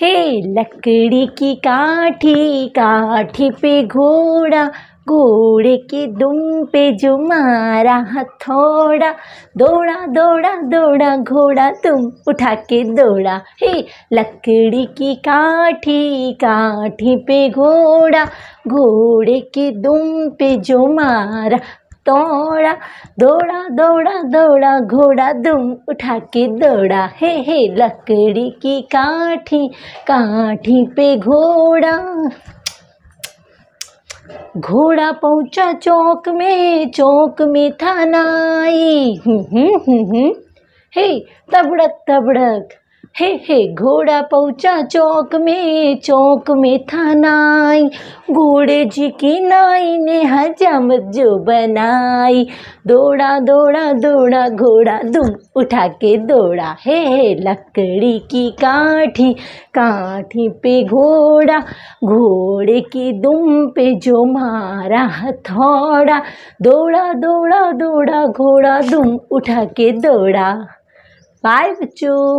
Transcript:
हे लकड़ी की काठी काठी पे घोड़ा घोड़े के दुम पे जो मारा हथौड़ा दौड़ा दौड़ा दौड़ा घोड़ा तुम उठा के दौड़ा हे लकड़ी की काठी काठी पे घोड़ा घोड़े के दुम पे जो मारा तोड़ा दौड़ा दौड़ा दौड़ा घोड़ा दुम उठा के दौड़ा हे हे लकड़ी की काठी काठी पे घोड़ा घोड़ा पहुंचा चौक में चौक में था नाई हम्म, हम्म, हम्म, हे तबड़क तबड़क हे हे घोड़ा पहुँचा चौक में चौक में था नाई घोड़े जी की नाई ने हजाम जो बनाई दौड़ा दौड़ा दौड़ा घोड़ा दुम उठा के दौड़ा हे हे लकड़ी की काठी काठी पे घोड़ा घोड़े की दुम पे जो मारा हथौड़ा दौड़ा दौड़ा दौड़ा घोड़ा दुम उठा के दौड़ा बाय बच्चों